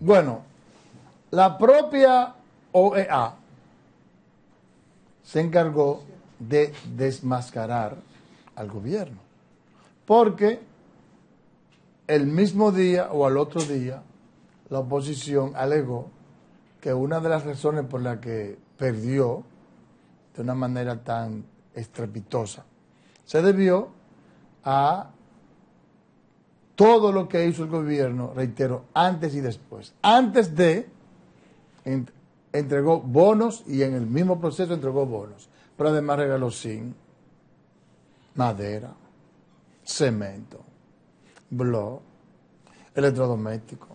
Bueno, la propia OEA se encargó de desmascarar al gobierno, porque el mismo día o al otro día la oposición alegó que una de las razones por la que perdió de una manera tan estrepitosa se debió a todo lo que hizo el gobierno, reitero, antes y después. Antes de, entregó bonos y en el mismo proceso entregó bonos, pero además regaló zinc, madera, cemento, blog, electrodoméstico,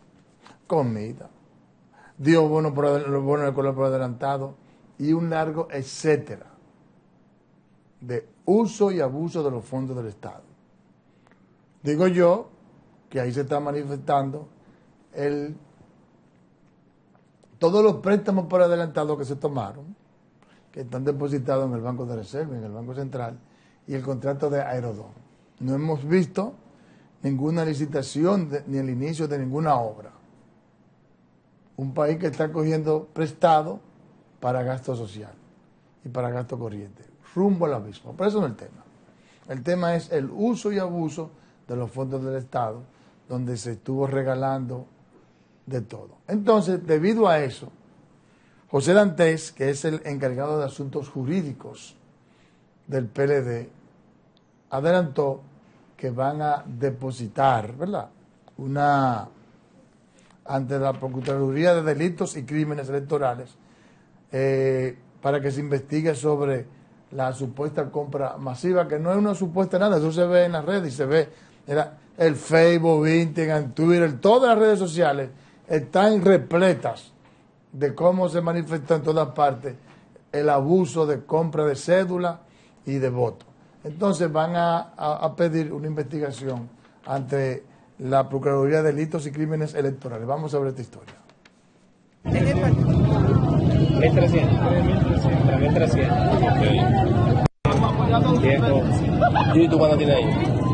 comida, dio bonos por, de color por adelantado y un largo etcétera de uso y abuso de los fondos del Estado. Digo yo que ahí se está manifestando, el, todos los préstamos por adelantado que se tomaron, que están depositados en el Banco de Reserva, en el Banco Central, y el contrato de Aerodón. No hemos visto ninguna licitación ni el inicio de ninguna obra. Un país que está cogiendo prestado para gasto social y para gasto corriente, rumbo al abismo. Pero eso no es el tema. El tema es el uso y abuso de los fondos del Estado donde se estuvo regalando de todo. Entonces, debido a eso, José Dantes, que es el encargado de asuntos jurídicos del PLD, adelantó que van a depositar, ¿verdad? Una ante la Procuraduría de Delitos y Crímenes Electorales eh, para que se investigue sobre la supuesta compra masiva, que no es una supuesta nada, eso se ve en las redes y se ve el Facebook, Instagram, Twitter, todas las redes sociales están repletas de cómo se manifiesta en todas partes el abuso de compra de cédula y de voto. Entonces van a, a, pedir una investigación ante la Procuraduría de Delitos y Crímenes Electorales. Vamos a ver esta historia. ¿Y tú ahí?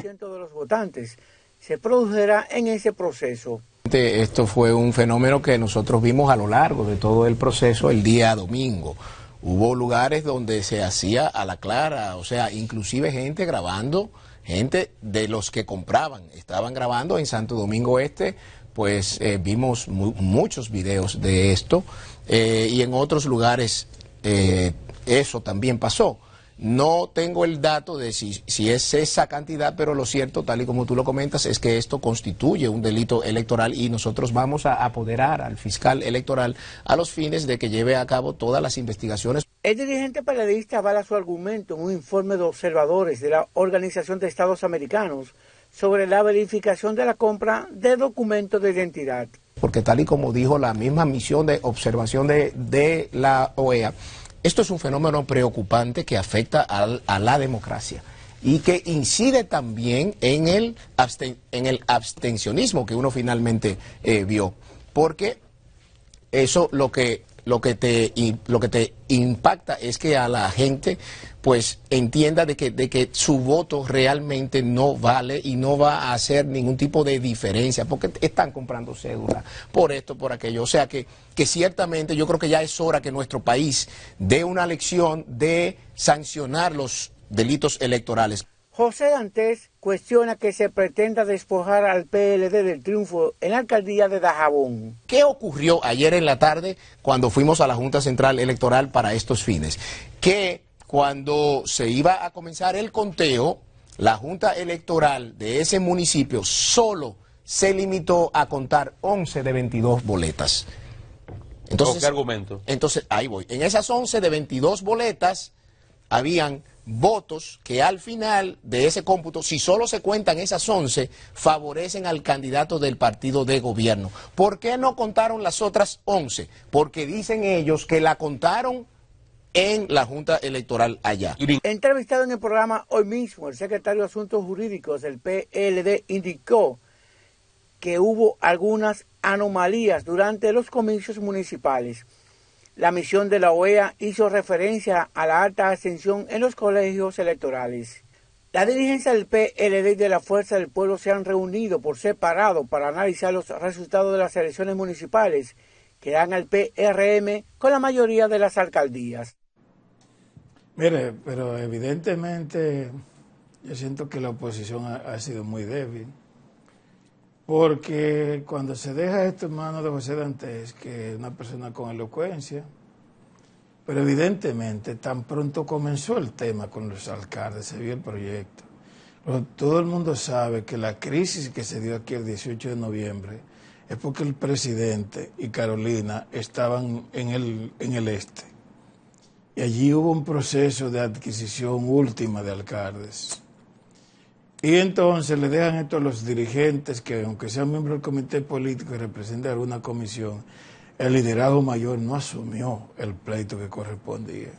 ciento de los votantes se producirá en ese proceso. Esto fue un fenómeno que nosotros vimos a lo largo de todo el proceso el día domingo. Hubo lugares donde se hacía a la clara, o sea, inclusive gente grabando, gente de los que compraban, estaban grabando en Santo Domingo Este, pues eh, vimos muchos videos de esto eh, y en otros lugares eh, eso también pasó. No tengo el dato de si, es esa cantidad, pero lo cierto, tal y como tú lo comentas, es que esto constituye un delito electoral y nosotros vamos a apoderar al fiscal electoral a los fines de que lleve a cabo todas las investigaciones. El dirigente periodista avala su argumento en un informe de observadores de la Organización de Estados Americanos sobre la verificación de la compra de documentos de identidad. Porque tal y como dijo la misma misión de observación de, de la OEA, esto es un fenómeno preocupante que afecta a la democracia y que incide también en el, en el abstencionismo que uno finalmente eh, vio, porque eso lo que lo que te, lo que te impacta es que a la gente pues entienda de que, de que su voto realmente no vale y no va a hacer ningún tipo de diferencia, porque están comprando cédulas por esto, por aquello. O sea que, que ciertamente yo creo que ya es hora que nuestro país dé una lección de sancionar los delitos electorales. José Dantes cuestiona que se pretenda despojar al PLD del triunfo en la alcaldía de Dajabón. ¿Qué ocurrió ayer en la tarde cuando fuimos a la Junta Central Electoral para estos fines? Que cuando se iba a comenzar el conteo, la Junta Electoral de ese municipio solo se limitó a contar 11 de 22 boletas. Entonces, ¿Qué argumento? Entonces, ahí voy. En esas 11 de 22 boletas habían votos que al final de ese cómputo, si solo se cuentan esas 11, favorecen al candidato del partido de gobierno. ¿Por qué no contaron las otras 11? Porque dicen ellos que la contaron en la Junta Electoral allá. Entrevistado en el programa hoy mismo, el secretario de Asuntos Jurídicos del PLD indicó que hubo algunas anomalías durante los comicios municipales. La misión de la OEA hizo referencia a la alta ascensión en los colegios electorales. La dirigencia del PLD y de la Fuerza del Pueblo se han reunido por separado para analizar los resultados de las elecciones municipales que dan al PRM con la mayoría de las alcaldías. Mire, pero evidentemente yo siento que la oposición ha, ha sido muy débil porque cuando se deja esto en manos de José Dantes, que es una persona con elocuencia, pero evidentemente tan pronto comenzó el tema con los alcaldes, se vio el proyecto. Todo el mundo sabe que la crisis que se dio aquí el 18 de noviembre es porque el presidente y Carolina estaban en el, en el este. Y allí hubo un proceso de adquisición última de alcaldes. Y entonces le dejan esto a los dirigentes que, aunque sean miembros del comité político y representen alguna comisión, el liderazgo mayor no asumió el pleito que correspondía.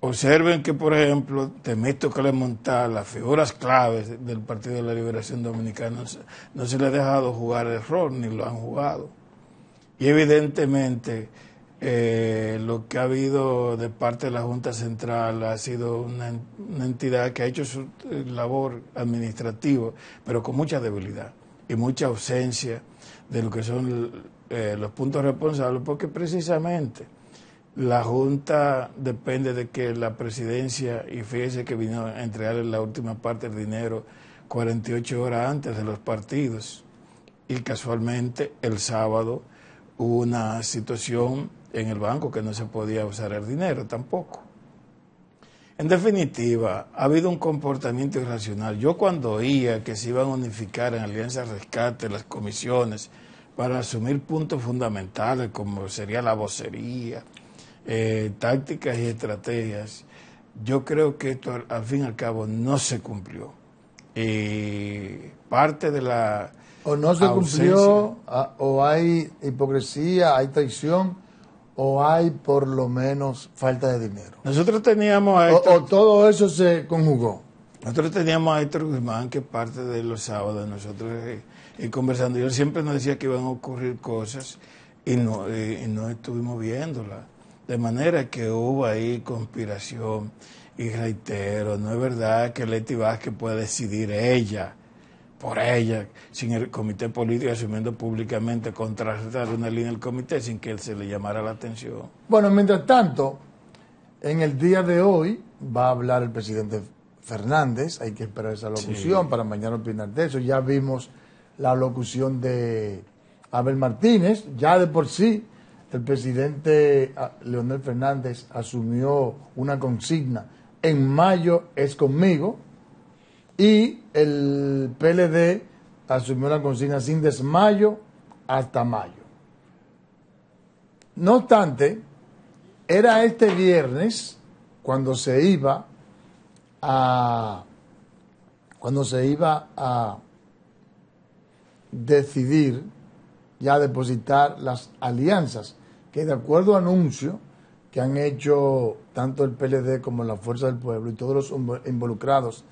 Observen que, por ejemplo, Temesto monta las figuras claves del Partido de la Liberación Dominicana, no se, le ha dejado jugar el rol, ni lo han jugado. Y evidentemente eh, lo que ha habido de parte de la Junta Central ha sido una, entidad que ha hecho su eh, labor administrativa, pero con mucha debilidad y mucha ausencia de lo que son eh, los puntos responsables, porque precisamente la Junta depende de que la presidencia, y fíjese que vino a entregarle la última parte del dinero 48 horas antes de los partidos, y casualmente el sábado hubo una situación en el banco que no se podía usar el dinero tampoco. En definitiva, ha habido un comportamiento irracional. Yo cuando oía que se iban a unificar en Alianza Rescate las comisiones para asumir puntos fundamentales como sería la vocería, eh, tácticas y estrategias, yo creo que esto al, fin y al cabo no se cumplió. y parte de la... O no se cumplió, o hay hipocresía, hay traición o hay por lo menos falta de dinero. Nosotros teníamos a Héctor, o, todo eso se conjugó. Nosotros teníamos a Héctor Guzmán, que parte de los sábados nosotros eh, eh, conversando, Yo siempre nos decía que iban a ocurrir cosas y no, eh, no estuvimos viéndolas. De manera que hubo ahí conspiración y reitero, no es verdad que Leti Vázquez pueda decidir ella por ella, sin el comité político asumiendo públicamente contra una línea del comité sin que él se le llamara la atención. Bueno, mientras tanto, en el día de hoy va a hablar el presidente Fernández, hay que esperar esa locución para mañana opinar de eso. Ya vimos la locución de Abel Martínez, ya de por sí el presidente ah, Leonel Fernández asumió una consigna, en mayo es conmigo, y el PLD asumió la consigna sin desmayo hasta mayo. No obstante, era este viernes cuando se iba a cuando se iba a decidir ya depositar las alianzas que de acuerdo a anuncio que han hecho tanto el PLD como la Fuerza del Pueblo y todos los involucrados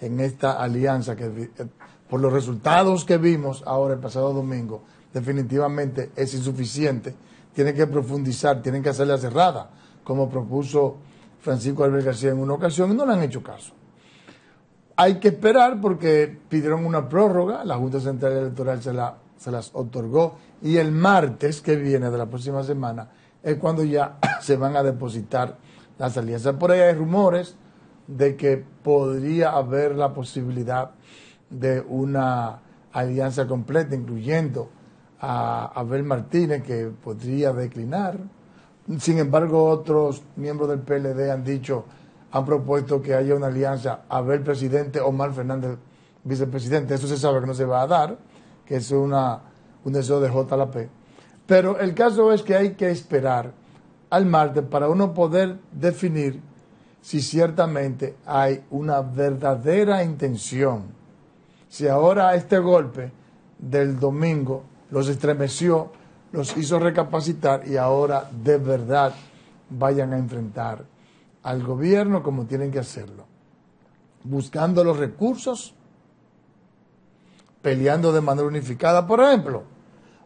en esta alianza que eh, por los resultados que vimos ahora el pasado domingo, definitivamente es insuficiente. tiene que profundizar, tienen que hacerla cerrada, como propuso Francisco Álvarez García en una ocasión y no le han hecho caso. Hay que esperar porque pidieron una prórroga, la Junta Central Electoral se, la, se las otorgó y el martes que viene de la próxima semana es cuando ya se van a depositar las alianzas. Por ahí hay rumores de que podría haber la posibilidad de una alianza completa, incluyendo a Abel Martínez, que podría declinar. Sin embargo, otros miembros del PLD han dicho, han propuesto que haya una alianza Abel presidente, Omar Fernández vicepresidente. Eso se sabe que no se va a dar, que es un deseo de J.L.P. Pero el caso es que hay que esperar al martes para uno poder definir si ciertamente hay una verdadera intención. Si ahora este golpe del domingo los estremeció, los hizo recapacitar y ahora de verdad vayan a enfrentar al gobierno como tienen que hacerlo, buscando los recursos, peleando de manera unificada. Por ejemplo,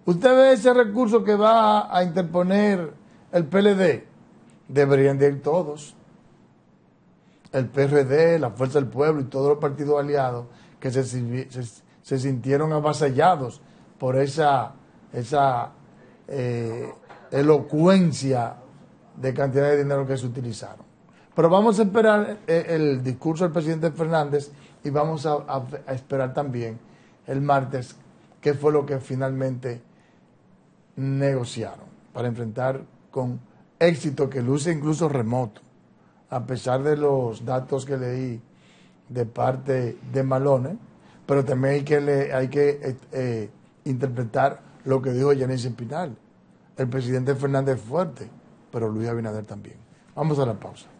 usted ve ese recurso que va a interponer el PLD, deberían de ir todos, el PRD, la Fuerza del Pueblo y todos los partidos aliados que se, sintieron avasallados por esa, esa eh, elocuencia de cantidad de dinero que se utilizaron. Pero vamos a esperar eh, el, discurso del presidente Fernández y vamos a, a, esperar también el martes qué fue lo que finalmente negociaron para enfrentar con éxito que luce incluso remoto a pesar de los datos que leí de parte de Malone, pero también hay que, hay que eh, eh, interpretar lo que dijo Janice Pinal. El presidente Fernández fuerte, pero Luis Abinader también. Vamos a la pausa.